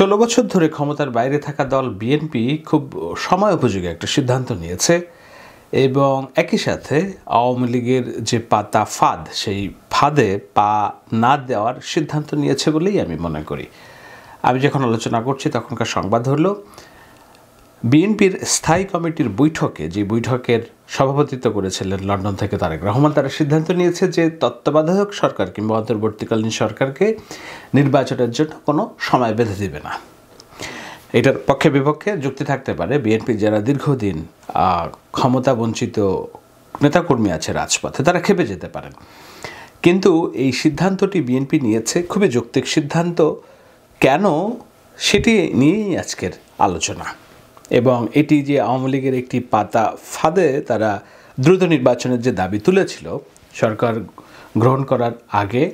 ষোলো বছর ধরে ক্ষমতার বাইরে থাকা দল বিএনপি খুব সময় উপযোগী একটা সিদ্ধান্ত নিয়েছে এবং একই সাথে আওয়ামী লীগের যে পাতা ফাঁদ সেই ফাঁদে পা না দেওয়ার সিদ্ধান্ত নিয়েছে বলেই আমি মনে করি আমি যখন আলোচনা করছি তখনকার সংবাদ হলো বিএনপির স্থায়ী কমিটির বৈঠকে যে বৈঠকের সভাপতিত্ব করেছিলেন লন্ডন থেকে তারেক রহমান তারা সিদ্ধান্ত নিয়েছে যে তত্ত্বাবধায়ক সরকার কিংবা অন্তর্বর্তীকালীন সরকারকে নির্বাচনের জন্য কোনো সময় বেঁধে দেবে না এটার পক্ষে বিপক্ষে যুক্তি থাকতে পারে বিএনপি যারা দীর্ঘদিন ক্ষমতা বঞ্চিত নেতাকর্মী আছে রাজপথে তারা খেপে যেতে পারেন কিন্তু এই সিদ্ধান্তটি বিএনপি নিয়েছে খুবই যৌক্তিক সিদ্ধান্ত কেন সেটি নিয়েই আজকের আলোচনা এবং এটি যে আওয়ামী লীগের একটি পাতা ফাঁদে তারা দ্রুত নির্বাচনের যে দাবি তুলেছিল সরকার গ্রহণ করার আগে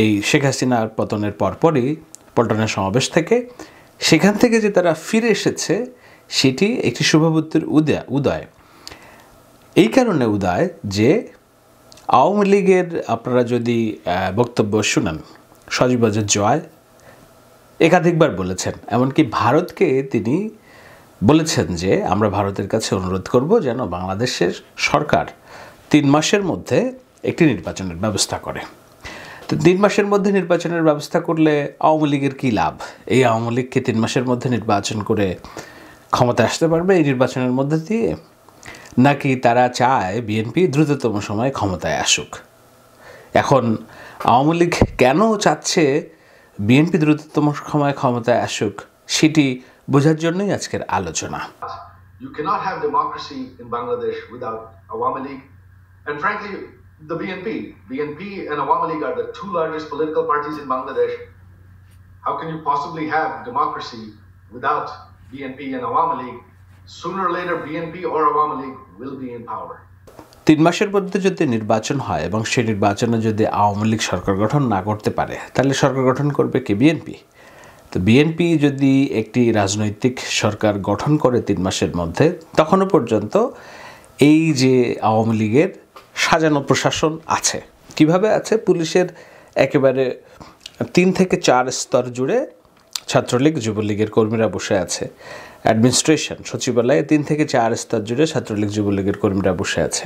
এই শেখ হাসিনার পতনের পরপরই পল্টনের সমাবেশ থেকে সেখান থেকে যে তারা ফিরে এসেছে সেটি একটি শুভবুদ্ধির উদয় উদয় এই কারণে উদয় যে আওয়ামী লীগের আপনারা যদি বক্তব্য শুনেন সজীবাজের জয় একাধিকবার বলেছেন এমনকি ভারতকে তিনি বলেছেন যে আমরা ভারতের কাছে অনুরোধ করব যেন বাংলাদেশের সরকার তিন মাসের মধ্যে একটি নির্বাচনের ব্যবস্থা করে তো তিন মাসের মধ্যে নির্বাচনের ব্যবস্থা করলে আওয়ামী লীগের কী লাভ এই আওয়ামী লীগকে তিন মাসের মধ্যে নির্বাচন করে ক্ষমতা আসতে পারবে এই নির্বাচনের মধ্যে দিয়ে নাকি তারা চায় বিএনপি দ্রুততম সময়ে ক্ষমতায় আসুক এখন আওয়ামী লীগ কেন চাচ্ছে বিএনপি দ্রুততম সময় ক্ষমতায় আসুক সেটি বোঝার জন্যই আজকের আলোচনা You cannot have democracy in Bangladesh without Awami League and frankly the BNP. BNP and Awami League are the two largest political parties in Bangladesh. How can you possibly have democracy without BNP and Awami League? Sooner or later, BNP or Awami League will be in power. তিন মাসের মধ্যে যদি নির্বাচন হয় এবং সেই নির্বাচনে যদি আওয়ামী লীগ সরকার গঠন না করতে পারে তাহলে সরকার গঠন করবে কে বিএনপি তো বিএনপি যদি একটি রাজনৈতিক সরকার গঠন করে তিন মাসের মধ্যে তখনও পর্যন্ত এই যে আওয়ামী লীগের সাজানো প্রশাসন আছে কিভাবে আছে পুলিশের একেবারে তিন থেকে চার স্তর জুড়ে ছাত্রলীগ যুবলীগের কর্মীরা বসে আছে অ্যাডমিনিস্ট্রেশন সচিবালয়ে তিন থেকে চার স্তর জুড়ে ছাত্রলীগ যুবলীগের কর্মীরা বসে আছে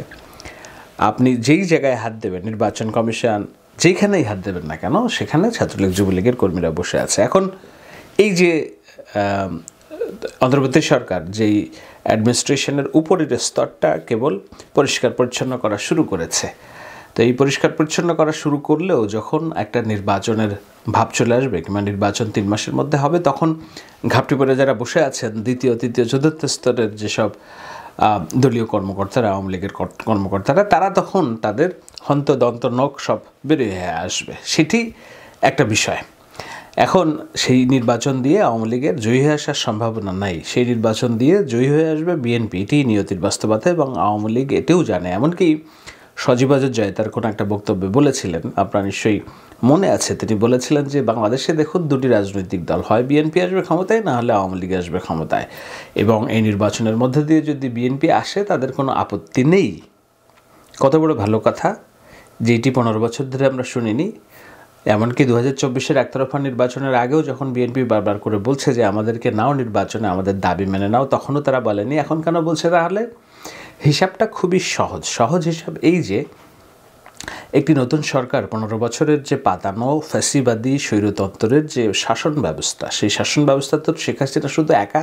আপনি যেই জায়গায় হাত দেবেন নির্বাচন কমিশন যেখানেই হাত দেবেন না কেন সেখানে ছাত্রলীগ যুবলীগের কর্মীরা বসে আছে এখন এই যে অন্ধ্রপ্রদেশ সরকার যেই অ্যাডমিনিস্ট্রেশনের উপরের স্তরটা কেবল পরিষ্কার পরিচ্ছন্ন করা শুরু করেছে তো এই পরিষ্কার পরিচ্ছন্ন করা শুরু করলেও যখন একটা নির্বাচনের ভাব চলে আসবে কিংবা নির্বাচন তিন মাসের মধ্যে হবে তখন ঘাপটি পরে যারা বসে আছেন দ্বিতীয় তৃতীয় চতুর্থ স্তরের যেসব দলীয় কর্মকর্তারা আওয়ামী লীগের কর্মকর্তারা তারা তখন তাদের হন্তদন্ত নখ সব বেরিয়ে আসবে সেটি একটা বিষয় এখন সেই নির্বাচন দিয়ে আওয়ামী লীগের জয়ী হয়ে আসার সম্ভাবনা নাই সেই নির্বাচন দিয়ে জয়ী হয়ে আসবে বিএনপি এটি নিয়তির বাস্তবতা এবং আওয়ামী লীগ এটিও জানে এমনকি সজীবাজুর জয় তার কোনো একটা বক্তব্যে বলেছিলেন আপনার নিশ্চয়ই মনে আছে তিনি বলেছিলেন যে বাংলাদেশে দেখুন দুটি রাজনৈতিক দল হয় বিএনপি আসবে ক্ষমতায় না হলে আওয়ামী লীগ আসবে ক্ষমতায় এবং এই নির্বাচনের মধ্যে দিয়ে যদি বিএনপি আসে তাদের কোনো আপত্তি নেই কত বড় ভালো কথা এটি পনেরো বছর ধরে আমরা শুনিনি এমনকি দু হাজার চব্বিশের একতরফা নির্বাচনের আগেও যখন বিএনপি বারবার করে বলছে যে আমাদেরকে নাও নির্বাচনে আমাদের দাবি মেনে নাও তখনও তারা বলেনি এখন কেন বলছে তাহলে হিসাবটা খুবই সহজ সহজ হিসাব এই যে একটি নতুন সরকার পনেরো বছরের যে পাতানো ফ্যাসিবাদী স্বৈরতন্ত্রের যে শাসন ব্যবস্থা সেই শাসন ব্যবস্থা তো শেখ হাসিনা শুধু একা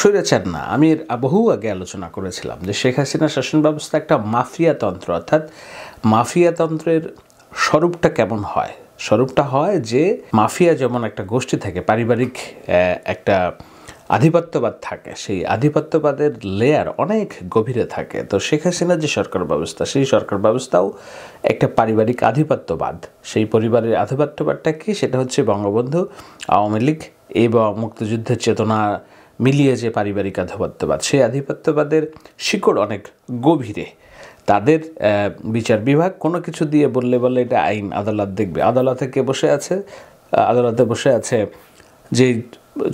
স্বৈরাচার না আমি বহু আগে আলোচনা করেছিলাম যে শেখ হাসিনা শাসন ব্যবস্থা একটা মাফিয়াতন্ত্র অর্থাৎ মাফিয়াতন্ত্রের স্বরূপটা কেমন হয় স্বরূপটা হয় যে মাফিয়া যেমন একটা গোষ্ঠী থাকে পারিবারিক একটা আধিপত্যবাদ থাকে সেই আধিপত্যবাদের লেয়ার অনেক গভীরে থাকে তো শেখ হাসিনার যে সরকার ব্যবস্থা সেই সরকার ব্যবস্থাও একটা পারিবারিক আধিপত্যবাদ সেই পরিবারের আধিপত্যবাদটা কি সেটা হচ্ছে বঙ্গবন্ধু আওয়ামী লীগ এবং মুক্তিযুদ্ধের চেতনা মিলিয়ে যে পারিবারিক আধিপত্যবাদ সেই আধিপত্যবাদের শিকড় অনেক গভীরে তাদের বিচার বিভাগ কোনো কিছু দিয়ে বললে বলে এটা আইন আদালত দেখবে আদালতে কে বসে আছে আদালতে বসে আছে যে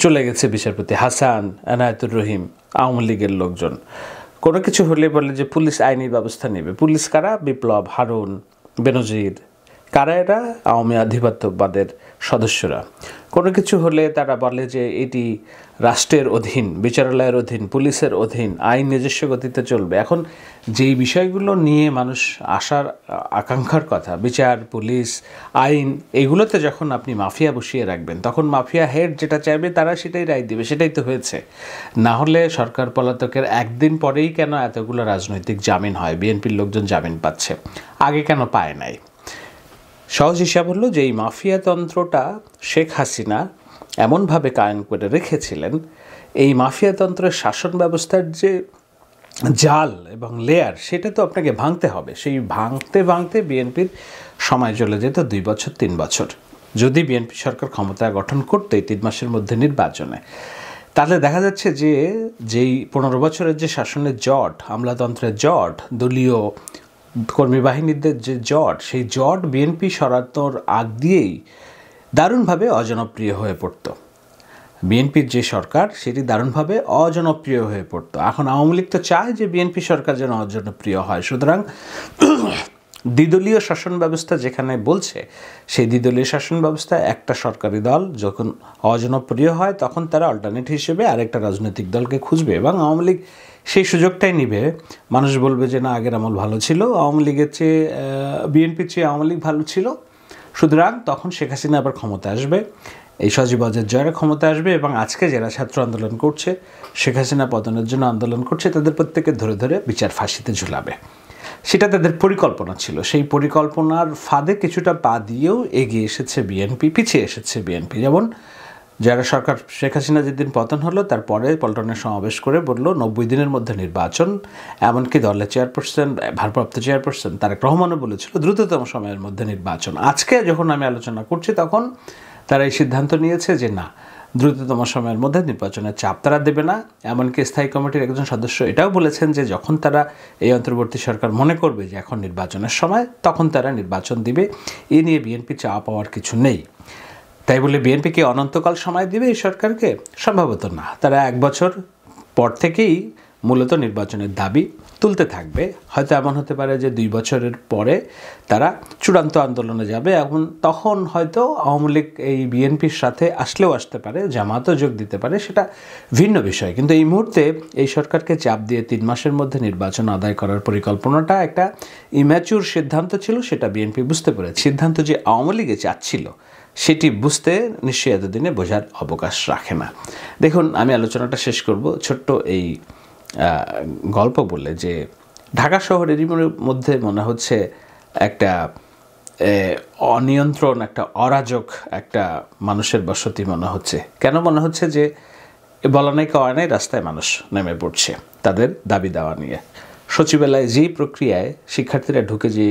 চলে গেছে বিচারপতি হাসান এনায়েতুর রহিম আওয়ামী লীগের লোকজন কোনো কিছু হলে বলে যে পুলিশ আইনি ব্যবস্থা নেবে পুলিশ কারা বিপ্লব হারুন বেনজির কারা এরা আওয়ামী আধিপত্যবাদের সদস্যরা কোনো কিছু হলে তারা বলে যে এটি রাষ্ট্রের অধীন বিচারালয়ের অধীন পুলিশের অধীন আইন নিজস্ব গতিতে চলবে এখন যেই বিষয়গুলো নিয়ে মানুষ আসার আকাঙ্ক্ষার কথা বিচার পুলিশ আইন এগুলোতে যখন আপনি মাফিয়া বসিয়ে রাখবেন তখন মাফিয়া হেড যেটা চাইবে তারা সেটাই রায় দেবে সেটাই তো হয়েছে না হলে সরকার পলাতকের একদিন পরেই কেন এতগুলো রাজনৈতিক জামিন হয় বিএনপির লোকজন জামিন পাচ্ছে আগে কেন পায় নাই সহজ হিসাব হলো যে এই মাফিয়াতন্ত্রটা শেখ হাসিনা এমনভাবে কায়েম করে রেখেছিলেন এই মাফিয়াতন্ত্রের শাসন ব্যবস্থার যে জাল এবং লেয়ার সেটা তো আপনাকে ভাঙতে হবে সেই ভাঙতে ভাঙতে বিএনপির সময় চলে যেত দুই বছর তিন বছর যদি বিএনপি সরকার ক্ষমতা গঠন করতে তিন মাসের মধ্যে নির্বাচনে তাহলে দেখা যাচ্ছে যে যেই পনেরো বছরের যে শাসনের জট আমলাতন্ত্রের জট দলীয় কর্মী বাহিনীদের যে জট সেই জট বিএনপি সরাতর আগ দিয়েই দারুণভাবে অজনপ্রিয় হয়ে পড়তো বিএনপির যে সরকার সেটি দারুণভাবে অজনপ্রিয় হয়ে পড়তো এখন আওয়ামী লীগ তো চায় যে বিএনপি সরকার যেন অজনপ্রিয় হয় সুতরাং দ্বিদলীয় শাসন ব্যবস্থা যেখানে বলছে সেই দ্বিদলীয় শাসন ব্যবস্থা একটা সরকারি দল যখন অজনপ্রিয় হয় তখন তারা অল্টারনেট হিসেবে আরেকটা রাজনৈতিক দলকে খুঁজবে এবং আওয়ামী লীগ সেই সুযোগটাই নিবে মানুষ বলবে যে না আগের আমল ভালো ছিল আওয়ামী লীগের চেয়ে বিএনপির চেয়ে আওয়ামী লীগ ভালো ছিল সুতরাং তখন শেখ হাসিনা আবার ক্ষমতা আসবে এই সজীবজের জয়ের ক্ষমতা আসবে এবং আজকে যারা ছাত্র আন্দোলন করছে শেখ হাসিনা পতনের জন্য আন্দোলন করছে তাদের প্রত্যেকে ধরে ধরে বিচার ফাঁসিতে ঝুলাবে সেটা তাদের পরিকল্পনা ছিল সেই পরিকল্পনার ফাঁদে কিছুটা পা দিয়েও এগিয়ে এসেছে বিএনপি পিছিয়ে এসেছে বিএনপি যেমন যারা সরকার শেখ হাসিনা যেদিন পতন হলো তারপরে পল্টনে সমাবেশ করে বলল নব্বই দিনের মধ্যে নির্বাচন এমনকি দলের চেয়ারপারসন ভারপ্রাপ্ত চেয়ারপারসন তারেক রহমানও বলেছিল দ্রুততম সময়ের মধ্যে নির্বাচন আজকে যখন আমি আলোচনা করছি তখন তারা এই সিদ্ধান্ত নিয়েছে যে না দ্রুততম সময়ের মধ্যে নির্বাচনের চাপ তারা দেবে না এমনকি স্থায়ী কমিটির একজন সদস্য এটাও বলেছেন যে যখন তারা এই অন্তর্বর্তী সরকার মনে করবে যে এখন নির্বাচনের সময় তখন তারা নির্বাচন দিবে এ নিয়ে বিএনপি চাপ পাওয়ার কিছু নেই তাই বলে বিএনপিকে অনন্তকাল সময় দিবে এই সরকারকে সম্ভবত না তারা এক বছর পর থেকেই মূলত নির্বাচনের দাবি তুলতে থাকবে হয়তো এমন হতে পারে যে দুই বছরের পরে তারা চূড়ান্ত আন্দোলনে যাবে এবং তখন হয়তো আওয়ামী লীগ এই বিএনপির সাথে আসলেও আসতে পারে জামাতও যোগ দিতে পারে সেটা ভিন্ন বিষয় কিন্তু এই মুহূর্তে এই সরকারকে চাপ দিয়ে তিন মাসের মধ্যে নির্বাচন আদায় করার পরিকল্পনাটা একটা ইম্যাচুর সিদ্ধান্ত ছিল সেটা বিএনপি বুঝতে পারে সিদ্ধান্ত যে আওয়ামী লীগে চাচ্ছিল সেটি বুঝতে নিশ্চয়ই এতদিনে বোঝার অবকাশ রাখে না দেখুন আমি আলোচনাটা শেষ করব ছোট্ট এই গল্প বললে যে ঢাকা শহরেরই মধ্যে মনে হচ্ছে একটা অনিয়ন্ত্রণ একটা অরাজক একটা মানুষের বসতি মনে হচ্ছে কেন মনে হচ্ছে যে বলা নেই কওয়া নেই রাস্তায় মানুষ নেমে পড়ছে তাদের দাবি দাওয়া নিয়ে সচিবালয়ে যে প্রক্রিয়ায় শিক্ষার্থীরা ঢুকে যে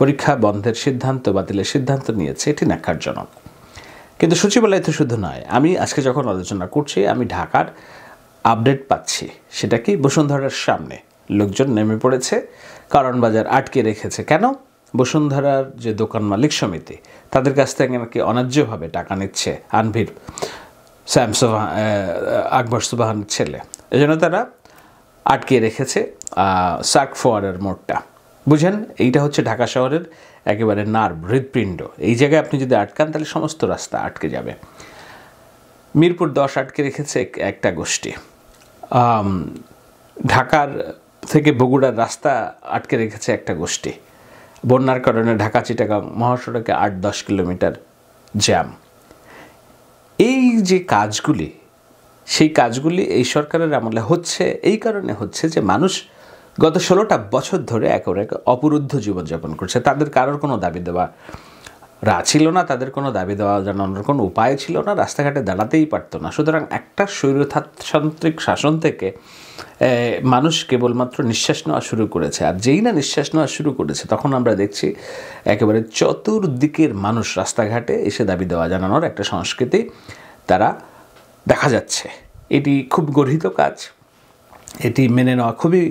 পরীক্ষা বন্ধের সিদ্ধান্ত বাতিলের সিদ্ধান্ত নিয়েছে এটি ন্যাকারজনক কিন্তু সচিবালয় তো শুধু নয় আমি আজকে যখন আলোচনা করছি আমি ঢাকার আপডেট পাচ্ছি সেটা কি বসুন্ধরার সামনে লোকজন নেমে পড়েছে কারণ বাজার আটকে রেখেছে কেন বসুন্ধরার যে দোকান মালিক সমিতি তাদের কাছ থেকে নাকি অন্যায্যভাবে টাকা নিচ্ছে আনভির স্যামসোভা আকবর সুবাহানের ছেলে এজন্য তারা আটকে রেখেছে সার্ক ফোয়ারের মোড়টা বুঝেন এইটা হচ্ছে ঢাকা শহরের একেবারে নার্ভ হৃদপিণ্ড এই জায়গায় আপনি যদি আটকান তাহলে সমস্ত রাস্তা আটকে যাবে মিরপুর দশ আটকে রেখেছে একটা গোষ্ঠী ঢাকার থেকে বগুড়ার রাস্তা আটকে রেখেছে একটা গোষ্ঠী বন্যার কারণে ঢাকা চিটাগাং মহাসড়কে আট দশ কিলোমিটার জ্যাম এই যে কাজগুলি সেই কাজগুলি এই সরকারের আমলে হচ্ছে এই কারণে হচ্ছে যে মানুষ গত ষোলোটা বছর ধরে একে অপরুদ্ধ জীবনযাপন করছে তাদের কারোর কোনো দাবি দেওয়া রা ছিল না তাদের কোনো দাবি দেওয়া জানানোর কোনো উপায় ছিল না রাস্তাঘাটে দাঁড়াতেই পারতো না সুতরাং একটা স্বৈরতান্ত্রিক শাসন থেকে মানুষ কেবলমাত্র নিঃশ্বাস নেওয়া শুরু করেছে আর যেই না নিঃশ্বাস নেওয়া শুরু করেছে তখন আমরা দেখছি একেবারে চতুর্দিকের মানুষ রাস্তাঘাটে এসে দাবি দেওয়া জানানোর একটা সংস্কৃতি তারা দেখা যাচ্ছে এটি খুব গর্হিত কাজ এটি মেনে নেওয়া খুবই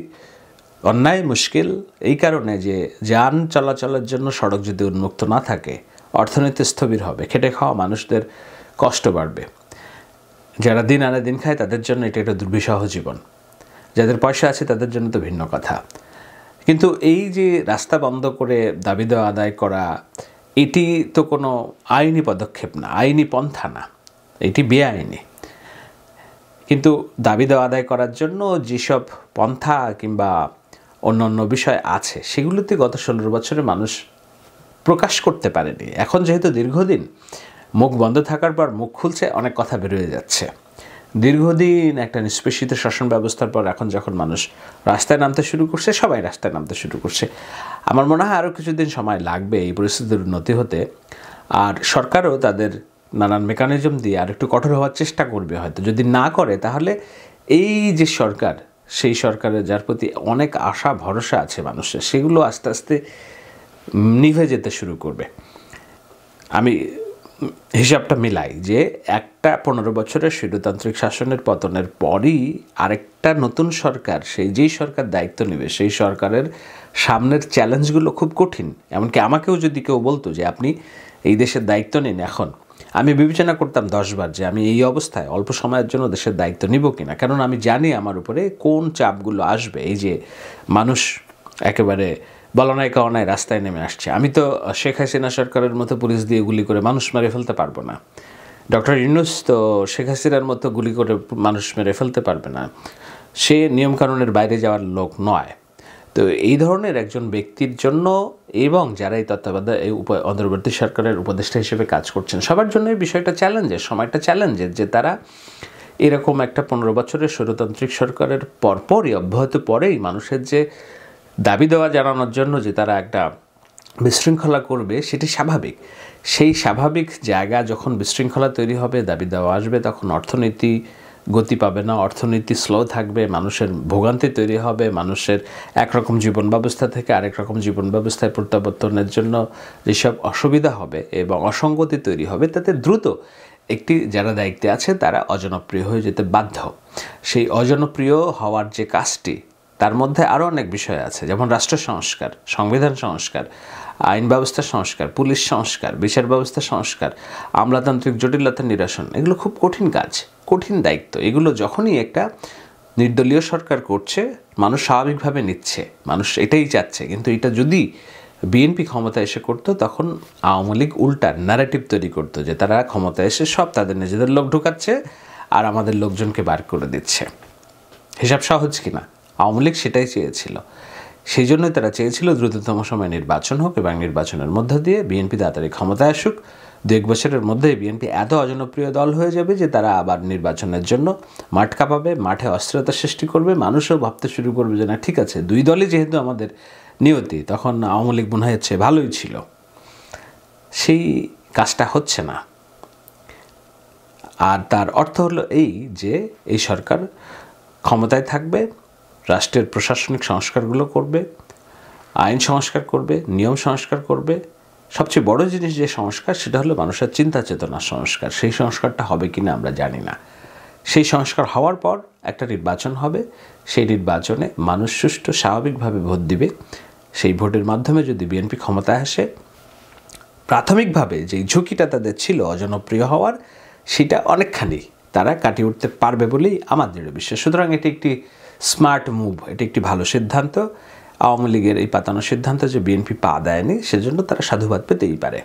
অন্যায় মুশকিল এই কারণে যে যান চলাচলের জন্য সড়ক যদি উন্মুক্ত না থাকে অর্থনীতি স্থবির হবে খেটে খাওয়া মানুষদের কষ্ট বাড়বে যারা দিন আনে দিন খায় তাদের জন্য এটা একটা দুর্বিষহ জীবন যাদের পয়সা আছে তাদের জন্য তো ভিন্ন কথা কিন্তু এই যে রাস্তা বন্ধ করে দাবি দেওয়া আদায় করা এটি তো কোনো আইনি পদক্ষেপ না আইনি পন্থা না এটি বেআইনি কিন্তু দাবি দেওয়া আদায় করার জন্য যেসব পন্থা কিংবা অন্য অন্য বিষয় আছে সেগুলোতে গত ষোলো বছরে মানুষ প্রকাশ করতে পারেনি এখন যেহেতু দীর্ঘদিন মুখ বন্ধ থাকার পর মুখ খুলছে অনেক কথা বেরোয় যাচ্ছে দীর্ঘদিন একটা নিষ্পেষিত শাসন ব্যবস্থার পর এখন যখন মানুষ রাস্তায় নামতে শুরু করছে সবাই রাস্তায় নামতে শুরু করছে আমার মনে হয় আরও কিছুদিন সময় লাগবে এই পরিস্থিতির উন্নতি হতে আর সরকারও তাদের নানান মেকানিজম দিয়ে আর একটু কঠোর হওয়ার চেষ্টা করবে হয়তো যদি না করে তাহলে এই যে সরকার সেই সরকারের যার প্রতি অনেক আশা ভরসা আছে মানুষের সেগুলো আস্তে আস্তে নিভে যেতে শুরু করবে আমি হিসাবটা মিলাই যে একটা পনেরো বছরের শিরুতান্ত্রিক শাসনের পতনের পরই আরেকটা নতুন সরকার সেই যেই সরকার দায়িত্ব নেবে সেই সরকারের সামনের চ্যালেঞ্জগুলো খুব কঠিন এমনকি আমাকেও যদি কেউ বলতো যে আপনি এই দেশের দায়িত্ব নিন এখন আমি বিবেচনা করতাম দশবার যে আমি এই অবস্থায় অল্প সময়ের জন্য দেশের দায়িত্ব নিব না কারণ আমি জানি আমার উপরে কোন চাপগুলো আসবে এই যে মানুষ একেবারে বলনায় কারণায় রাস্তায় নেমে আসছে আমি তো শেখ হাসিনা সরকারের মতো পুলিশ দিয়ে গুলি করে মানুষ মেরে ফেলতে পারবো না ডক্টর ইউনুস তো শেখ হাসিনার মতো গুলি করে মানুষ মেরে ফেলতে পারবে না সে নিয়মকানুনের বাইরে যাওয়ার লোক নয় তো এই ধরনের একজন ব্যক্তির জন্য এবং যারা এই তত্ত্বাবধায় এই উপ অন্তর্বর্তী সরকারের উপদেষ্টা হিসেবে কাজ করছেন সবার জন্য এই বিষয়টা চ্যালেঞ্জের সময়টা চ্যালেঞ্জের যে তারা এরকম একটা পনেরো বছরের স্বরতান্ত্রিক সরকারের পরপরই অব্যাহত পরেই মানুষের যে দাবি দেওয়া জানানোর জন্য যে তারা একটা বিশৃঙ্খলা করবে সেটি স্বাভাবিক সেই স্বাভাবিক জায়গা যখন বিশৃঙ্খলা তৈরি হবে দাবি দেওয়া আসবে তখন অর্থনীতি গতি পাবে না অর্থনীতি স্লো থাকবে মানুষের ভোগান্তি তৈরি হবে মানুষের একরকম জীবন ব্যবস্থা থেকে আরেক রকম জীবন ব্যবস্থায় প্রত্যাবর্তনের জন্য যেসব অসুবিধা হবে এবং অসঙ্গতি তৈরি হবে তাতে দ্রুত একটি যারা দায়িত্বে আছে তারা অজনপ্রিয় হয়ে যেতে বাধ্য সেই অজনপ্রিয় হওয়ার যে কাজটি তার মধ্যে আরও অনেক বিষয় আছে যেমন রাষ্ট্র সংস্কার সংবিধান সংস্কার আইন ব্যবস্থা সংস্কার পুলিশ সংস্কার বিচার ব্যবস্থা সংস্কার আমলাতান্ত্রিক জটিলতা নিরসন এগুলো খুব কঠিন কাজ কঠিন দায়িত্ব এগুলো যখনই একটা নির্দলীয় সরকার করছে মানুষ স্বাভাবিকভাবে নিচ্ছে মানুষ এটাই চাচ্ছে কিন্তু এটা যদি বিএনপি ক্ষমতা এসে করতো তখন আওয়ামী লীগ উল্টা ন্যারেটিভ তৈরি করতো যে তারা ক্ষমতা এসে সব তাদের নিজেদের লোক ঢুকাচ্ছে আর আমাদের লোকজনকে বার করে দিচ্ছে হিসাব সহজ কিনা আওয়ামী লীগ সেটাই চেয়েছিল সেই জন্যই তারা চেয়েছিল দ্রুততম সময়ে নির্বাচন হোক এবং নির্বাচনের মধ্য দিয়ে বিএনপি তাড়াতাড়ি ক্ষমতায় আসুক দু এক বছরের মধ্যে বিএনপি এত অজনপ্রিয় দল হয়ে যাবে যে তারা আবার নির্বাচনের জন্য মাঠ কাঁপাবে মাঠে অস্থিরতা সৃষ্টি করবে মানুষও ভাবতে শুরু করবে যে না ঠিক আছে দুই দলই যেহেতু আমাদের নিয়তি তখন আওয়ামী লীগ মনে হচ্ছে ভালোই ছিল সেই কাজটা হচ্ছে না আর তার অর্থ হলো এই যে এই সরকার ক্ষমতায় থাকবে রাষ্ট্রের প্রশাসনিক সংস্কারগুলো করবে আইন সংস্কার করবে নিয়ম সংস্কার করবে সবচেয়ে বড় জিনিস যে সংস্কার সেটা হলো মানুষের চিন্তা চেতনার সংস্কার সেই সংস্কারটা হবে কি না আমরা জানি না সেই সংস্কার হওয়ার পর একটা নির্বাচন হবে সেই নির্বাচনে মানুষ সুষ্ঠু স্বাভাবিকভাবে ভোট দিবে সেই ভোটের মাধ্যমে যদি বিএনপি ক্ষমতায় আসে প্রাথমিকভাবে যেই ঝুঁকিটা তাদের ছিল অজনপ্রিয় হওয়ার সেটা অনেকখানি তারা কাটিয়ে উঠতে পারবে বলেই আমার দৃঢ় বিশ্বাস সুতরাং এটি একটি স্মার্ট মুভ এটি একটি ভালো সিদ্ধান্ত আওয়ামী লীগের এই পাতানো সিদ্ধান্ত যে বিএনপি পা দেয়নি সেজন্য তারা সাধুবাদ পেতেই পারে